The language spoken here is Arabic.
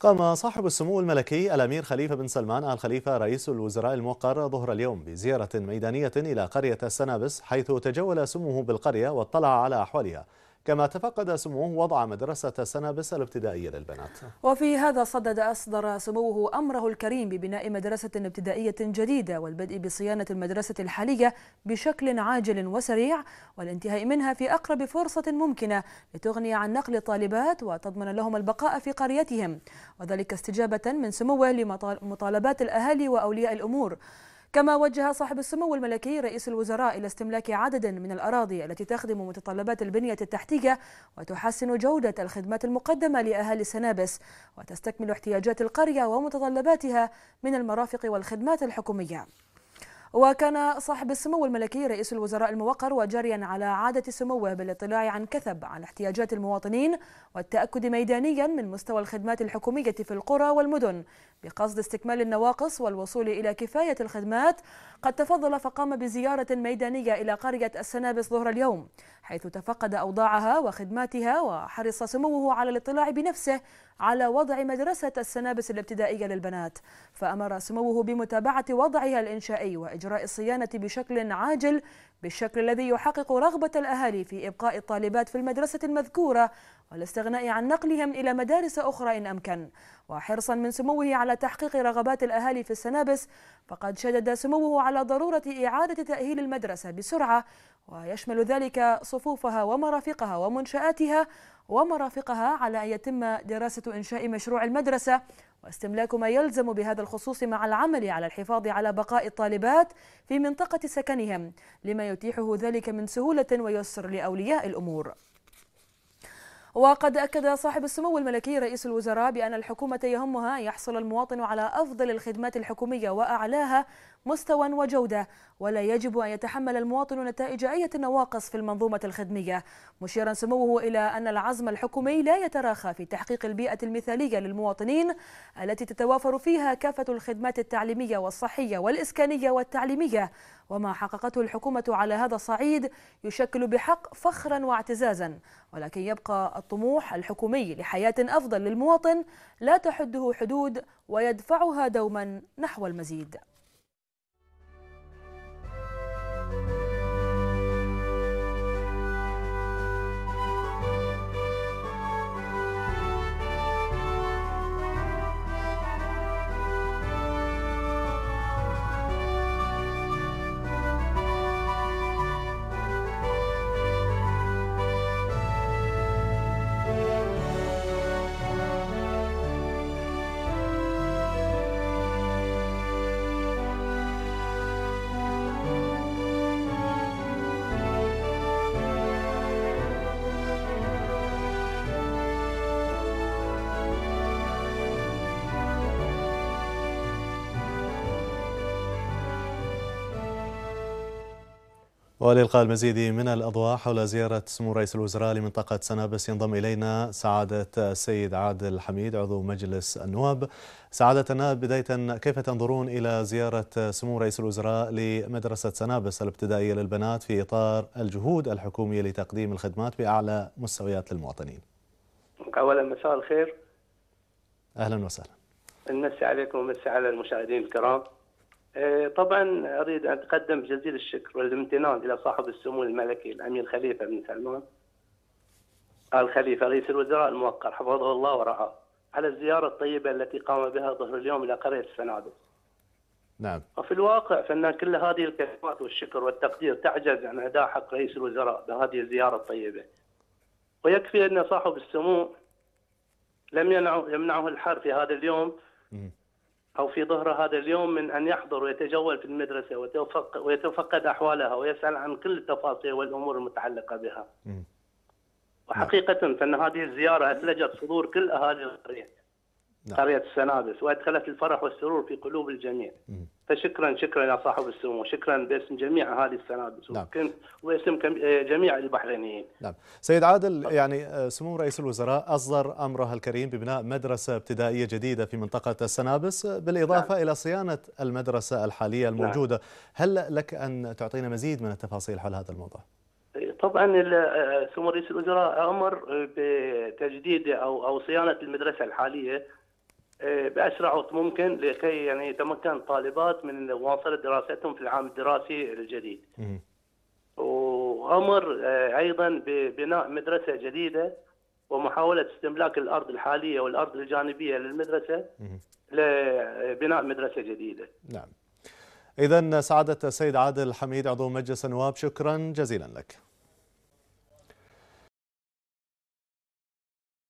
قام صاحب السمو الملكي الأمير خليفة بن سلمان آل خليفة رئيس الوزراء الموقر ظهر اليوم بزيارة ميدانية إلى قرية السنابس حيث تجول سموه بالقرية واطلع على أحوالها كما تفقد سموه وضع مدرسة سنابس الابتدائية للبنات وفي هذا صدد أصدر سموه أمره الكريم ببناء مدرسة ابتدائية جديدة والبدء بصيانة المدرسة الحالية بشكل عاجل وسريع والانتهاء منها في أقرب فرصة ممكنة لتغني عن نقل الطالبات وتضمن لهم البقاء في قريتهم وذلك استجابة من سموه لمطالبات الأهالي وأولياء الأمور كما وجه صاحب السمو الملكي رئيس الوزراء إلى استملاك عدد من الأراضي التي تخدم متطلبات البنية التحتية وتحسن جودة الخدمات المقدمة لأهالي سنابس وتستكمل احتياجات القرية ومتطلباتها من المرافق والخدمات الحكومية وكان صاحب السمو الملكي رئيس الوزراء الموقر وجريا على عادة سموه بالاطلاع عن كثب عن احتياجات المواطنين والتأكد ميدانيا من مستوى الخدمات الحكومية في القرى والمدن بقصد استكمال النواقص والوصول إلى كفاية الخدمات قد تفضل فقام بزيارة ميدانية إلى قرية السنابس ظهر اليوم حيث تفقد أوضاعها وخدماتها وحرص سموه على الاطلاع بنفسه على وضع مدرسة السنابس الابتدائية للبنات فأمر سموه بمتابعة وضعها الإنشائي وإجراء الصيانة بشكل عاجل بالشكل الذي يحقق رغبة الأهالي في إبقاء الطالبات في المدرسة المذكورة والاستغناء عن نقلهم إلى مدارس أخرى إن أمكن وحرصا من سموه على تحقيق رغبات الأهالي في السنابس فقد شدد سموه على ضرورة إعادة تأهيل المدرسة بسرعة ويشمل ذلك صفوفها ومرافقها ومنشآتها ومرافقها على أن يتم دراسة إنشاء مشروع المدرسة واستملاك ما يلزم بهذا الخصوص مع العمل على الحفاظ على بقاء الطالبات في منطقة سكنهم لما يتيحه ذلك من سهولة ويسر لأولياء الأمور وقد أكد صاحب السمو الملكي رئيس الوزراء بأن الحكومة يهمها أن يحصل المواطن على أفضل الخدمات الحكومية وأعلاها مستوى وجودة ولا يجب أن يتحمل المواطن نتائج أي نواقص في المنظومة الخدمية مشيرا سموه إلى أن العزم الحكومي لا يتراخى في تحقيق البيئة المثالية للمواطنين التي تتوافر فيها كافة الخدمات التعليمية والصحية والإسكانية والتعليمية وما حققته الحكومة على هذا الصعيد يشكل بحق فخرا واعتزازا ولكن يبقى الطموح الحكومي لحياة أفضل للمواطن لا تحده حدود ويدفعها دوما نحو المزيد وللقاء المزيد من الأضواء حول زيارة سمو رئيس الوزراء لمنطقة سنابس ينضم إلينا سعادة السيد عادل حميد عضو مجلس النواب سعادتنا بداية كيف تنظرون إلى زيارة سمو رئيس الوزراء لمدرسة سنابس الابتدائية للبنات في إطار الجهود الحكومية لتقديم الخدمات بأعلى مستويات للمواطنين أولا مساء الخير أهلا وسهلا نمسي عليكم ومسي على المشاهدين الكرام آه، طبعا اريد ان اتقدم بجزيل الشكر والامتنان الى صاحب السمو الملكي الامير خليفه بن سلمان ال خليفه رئيس الوزراء الموقر حفظه الله ورعاه على الزياره الطيبه التي قام بها ظهر اليوم الى قريه السنادس. نعم. وفي الواقع فان كل هذه الكلمات والشكر والتقدير تعجز عن اداء حق رئيس الوزراء بهذه الزياره الطيبه. ويكفي ان صاحب السمو لم يمنعه الحر في هذا اليوم أو في ظهر هذا اليوم من أن يحضر ويتجول في المدرسة ويتفقد أحوالها ويسأل عن كل التفاصيل والأمور المتعلقة بها وحقيقة فإن هذه الزيارة أثلجت صدور كل أهالي القرية نعم. قرية السنابس وأدخلت الفرح والسرور في قلوب الجميع فشكرا شكرا يا صاحب السمو شكرا باسم جميع هذه السنابس نعم. واسم جميع البحرينيين نعم سيد عادل يعني آه، سمو رئيس الوزراء أصدر أمره الكريم ببناء مدرسة ابتدائية جديدة في منطقة السنابس آه، بالإضافة نعم. إلى صيانة المدرسة الحالية نعم. الموجودة نعم. هل لك أن تعطينا مزيد من التفاصيل حول هذا الموضوع؟ إيه، طبعا آه، سمو رئيس الوزراء امر بتجديد او او صيانه المدرسه الحاليه آه، باسرع وقت ممكن لكي يعني يتمكن الطالبات من مواصله دراستهم في العام الدراسي الجديد. وامر آه، ايضا ببناء مدرسه جديده ومحاوله استملاك الارض الحاليه والارض الجانبيه للمدرسه لبناء مدرسه جديده. نعم. اذا سعاده السيد عادل حميد عضو مجلس النواب شكرا جزيلا لك.